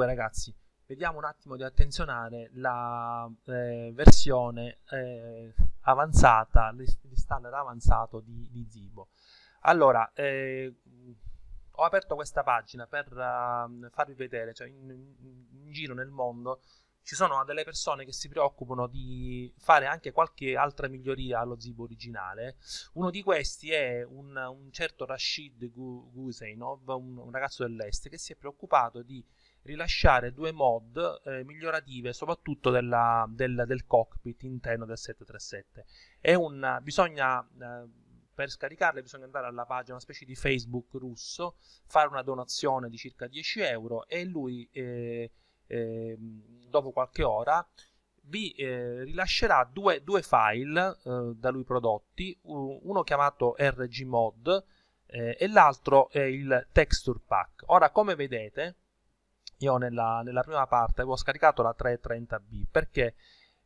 Comunque, ragazzi, vediamo un attimo di attenzionare la eh, versione eh, avanzata, l'installer avanzato di, di Zibo. Allora, eh, ho aperto questa pagina per uh, farvi vedere, cioè in, in, giro nel mondo ci sono delle persone che si preoccupano di fare anche qualche altra miglioria allo Zibo originale. Uno di questi è un, un certo Rashid Guseinov, un, un, ragazzo dell'est, che si è preoccupato di rilasciare due mod eh, migliorative, soprattutto della, del, del, cockpit interno del 737. Un, bisogna, eh, per scaricarle bisogna andare alla pagina, una specie di Facebook russo, fare una donazione di circa 10 euro e lui, eh, ehm, dopo qualche ora, vi eh, rilascerà due, due file eh, da lui prodotti, uno chiamato RGMod eh, e l'altro è il Texture Pack. Ora, come vedete, io nella, nella prima parte avevo scaricato la 330B perché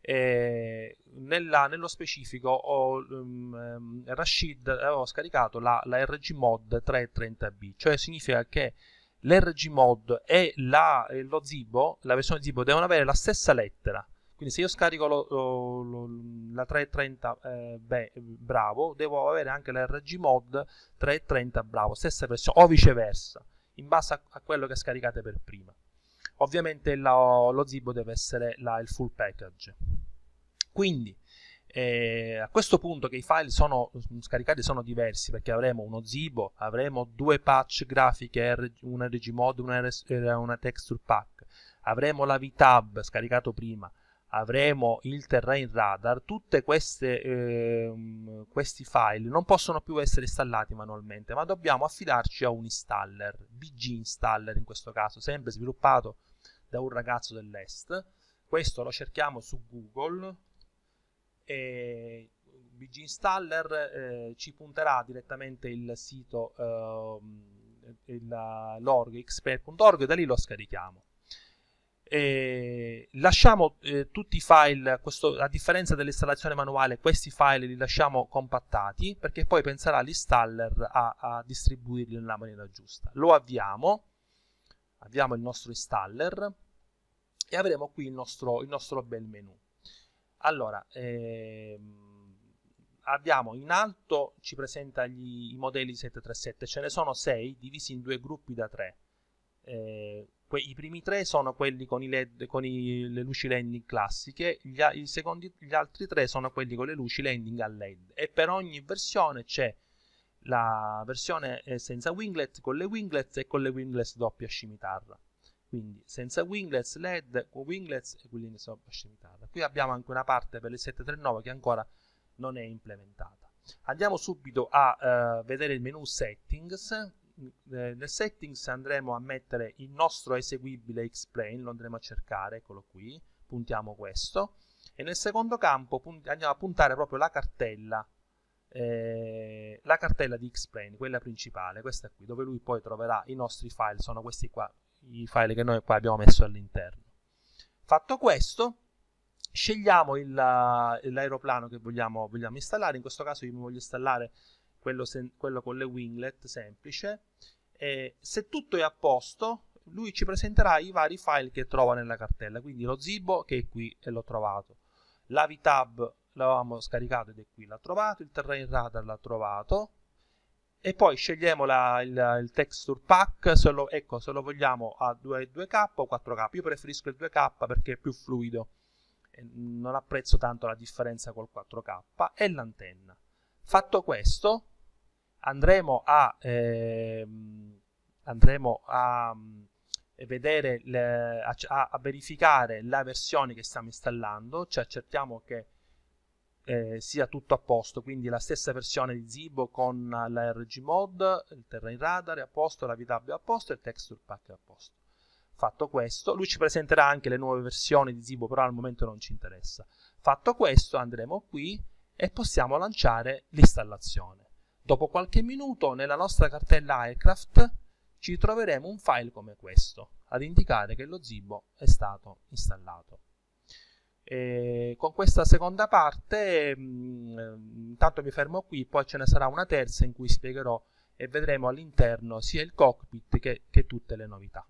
eh, nella, nello specifico ho, um, Rashid avevo eh, scaricato la, la rgmod 330B, cioè significa che l'rgmod e la, lo zibo, la versione zibo, devono avere la stessa lettera. Quindi se io scarico lo, lo, lo, la 330 eh, beh, Bravo, devo avere anche la l'rgmod 330 Bravo, stessa versione, o viceversa, in base a, a quello che scaricate per prima. Ovviamente lo, lo Zibo deve essere la, il full package. Quindi eh, a questo punto che i file sono mm, scaricati sono diversi perché avremo uno Zibo, avremo due patch grafiche, una regimod una, eh, una texture pack, avremo la VTAB scaricato prima, avremo il terrain radar, tutti eh, questi file non possono più essere installati manualmente, ma dobbiamo affidarci a un installer, BG installer in questo caso, sempre sviluppato da un ragazzo dell'est. Questo lo cerchiamo su Google e BG installer eh, ci punterà direttamente il sito eh, l'org xper.org e da lì lo scarichiamo eh, lasciamo eh, tutti i file, questo, a differenza dell'installazione manuale, questi file li lasciamo compattati perché poi penserà l'installer a, a distribuirli nella maniera giusta. Lo avviamo, avviamo il nostro installer e avremo qui il nostro, il nostro bel menu. Allora, ehm, abbiamo in alto, ci presenta gli, i modelli 737, ce ne sono 6 divisi in due gruppi da 3. Eh, que- i primi tre sono quelli con, i LED, con i, le luci landing classiche, gli, a- secondi, gli altri tre sono quelli con le luci landing a LED e per ogni versione c'è la versione eh, senza winglet, con le winglets e con le winglets doppia scimitarra. Quindi senza winglets, LED, con winglets e winglets doppia scimitarra. Qui abbiamo anche una parte per le 739 che ancora non è implementata. Andiamo subito a eh, vedere il menu settings eh, nel settings andremo a mettere il nostro eseguibile xplane, lo andremo a cercare, eccolo qui, puntiamo questo, e nel secondo campo andiamo a puntare proprio la cartella, eh, la cartella di xplane, quella principale, questa qui, dove lui poi troverà i nostri file, sono questi qua, i file che noi qua abbiamo messo all'interno. Fatto questo, scegliamo l'aeroplano che vogliamo, vogliamo, installare, in questo caso io mi voglio installare quello, sen- quello con le winglet semplice. E se tutto è a posto, lui ci presenterà i vari file che trova nella cartella, quindi lo Zibo che è qui e l'ho trovato, L'avitab l'avevamo scaricato ed è qui, l'ha trovato, il Terrain Radar l'ha trovato, e poi scegliamo la, il, il, texture pack, se lo, ecco, se lo vogliamo a 2, 2K o 4K, io preferisco il 2K perché è più fluido, non apprezzo tanto la differenza col 4K, e l'antenna. Fatto questo, andremo a, ehm, andremo a eh, vedere le, a, a, verificare la versione che stiamo installando cioè accertiamo che eh, sia tutto a posto quindi la stessa versione di Zibo con la RGMod il terrain radar è a posto la VW è a posto e il texture pack è a posto fatto questo lui ci presenterà anche le nuove versioni di Zibo però al momento non ci interessa fatto questo andremo qui e possiamo lanciare l'installazione Dopo qualche minuto nella nostra cartella aircraft ci troveremo un file come questo ad indicare che lo Zibo è stato installato. E con questa seconda parte mm, intanto mi fermo qui, poi ce ne sarà una terza in cui spiegherò e vedremo all'interno sia il cockpit che, che tutte le novità.